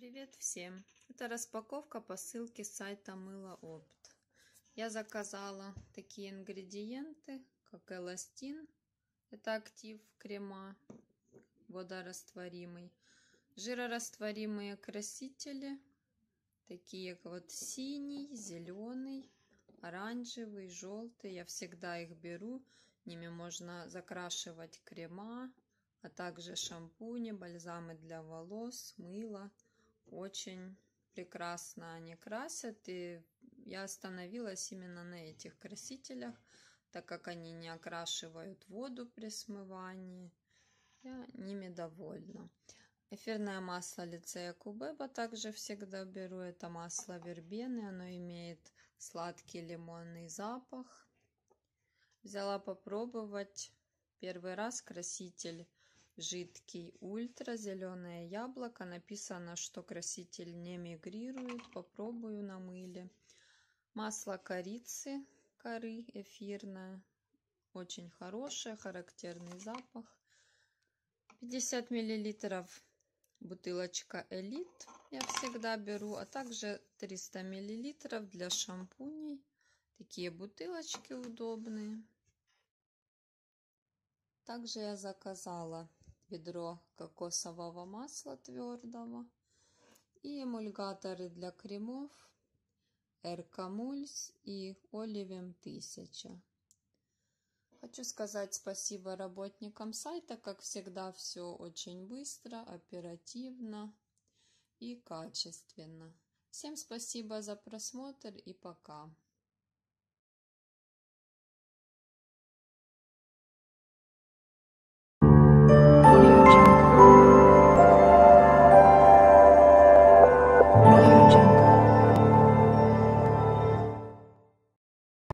Привет всем! Это распаковка посылки с сайта мыло опт. Я заказала такие ингредиенты, как эластин, это актив крема водорастворимый, жирорастворимые красители, такие вот синий, зеленый, оранжевый, желтый. Я всегда их беру, ними можно закрашивать крема, а также шампуни, бальзамы для волос, мыло – очень прекрасно они красят. И я остановилась именно на этих красителях, так как они не окрашивают воду при смывании. Я ними довольна. Эфирное масло лицея Кубеба также всегда беру. Это масло вербены. Оно имеет сладкий лимонный запах. Взяла попробовать. Первый раз краситель жидкий ультра зеленое яблоко написано что краситель не мигрирует попробую на мыле масло корицы коры эфирное очень хорошее характерный запах 50 миллилитров бутылочка элит я всегда беру а также 300 миллилитров для шампуней такие бутылочки удобные также я заказала ведро кокосового масла твердого и эмульгаторы для кремов Эркамульс и Оливем 1000. Хочу сказать спасибо работникам сайта, как всегда, все очень быстро, оперативно и качественно. Всем спасибо за просмотр и пока!